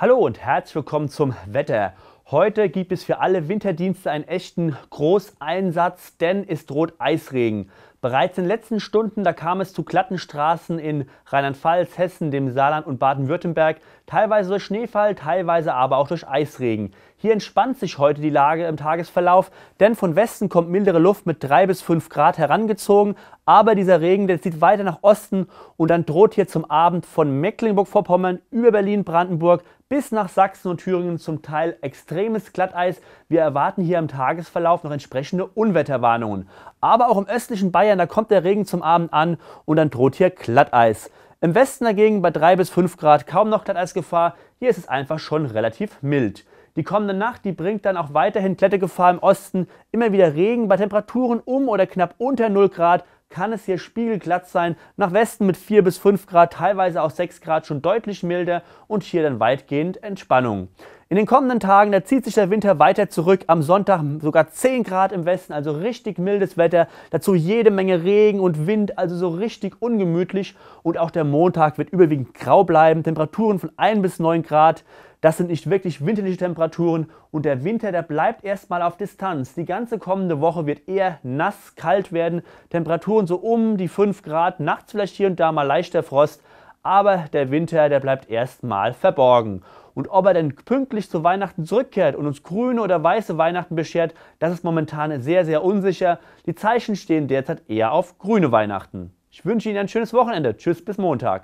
Hallo und herzlich willkommen zum Wetter. Heute gibt es für alle Winterdienste einen echten Großeinsatz, denn es droht Eisregen. Bereits in den letzten Stunden, da kam es zu glatten Straßen in Rheinland-Pfalz, Hessen, dem Saarland und Baden-Württemberg, teilweise durch Schneefall, teilweise aber auch durch Eisregen. Hier entspannt sich heute die Lage im Tagesverlauf, denn von Westen kommt mildere Luft mit 3 bis 5 Grad herangezogen, aber dieser Regen, der zieht weiter nach Osten und dann droht hier zum Abend von Mecklenburg-Vorpommern über Berlin-Brandenburg bis nach Sachsen und Thüringen zum Teil extremes Glatteis. Wir erwarten hier im Tagesverlauf noch entsprechende Unwetterwarnungen. Aber auch im östlichen Bayern Bayern, da kommt der Regen zum Abend an und dann droht hier Glatteis. Im Westen dagegen bei 3 bis 5 Grad kaum noch Glatteisgefahr. Hier ist es einfach schon relativ mild. Die kommende Nacht, die bringt dann auch weiterhin Klettegefahr im Osten. Immer wieder Regen bei Temperaturen um oder knapp unter 0 Grad kann es hier spiegelglatt sein. Nach Westen mit 4 bis 5 Grad, teilweise auch 6 Grad schon deutlich milder und hier dann weitgehend Entspannung. In den kommenden Tagen, da zieht sich der Winter weiter zurück. Am Sonntag sogar 10 Grad im Westen, also richtig mildes Wetter. Dazu jede Menge Regen und Wind, also so richtig ungemütlich. Und auch der Montag wird überwiegend grau bleiben. Temperaturen von 1 bis 9 Grad. Das sind nicht wirklich winterliche Temperaturen und der Winter, der bleibt erstmal auf Distanz. Die ganze kommende Woche wird eher nass, kalt werden. Temperaturen so um die 5 Grad, nachts vielleicht hier und da mal leichter Frost, aber der Winter, der bleibt erstmal verborgen. Und ob er denn pünktlich zu Weihnachten zurückkehrt und uns grüne oder weiße Weihnachten beschert, das ist momentan sehr, sehr unsicher. Die Zeichen stehen derzeit eher auf grüne Weihnachten. Ich wünsche Ihnen ein schönes Wochenende. Tschüss bis Montag.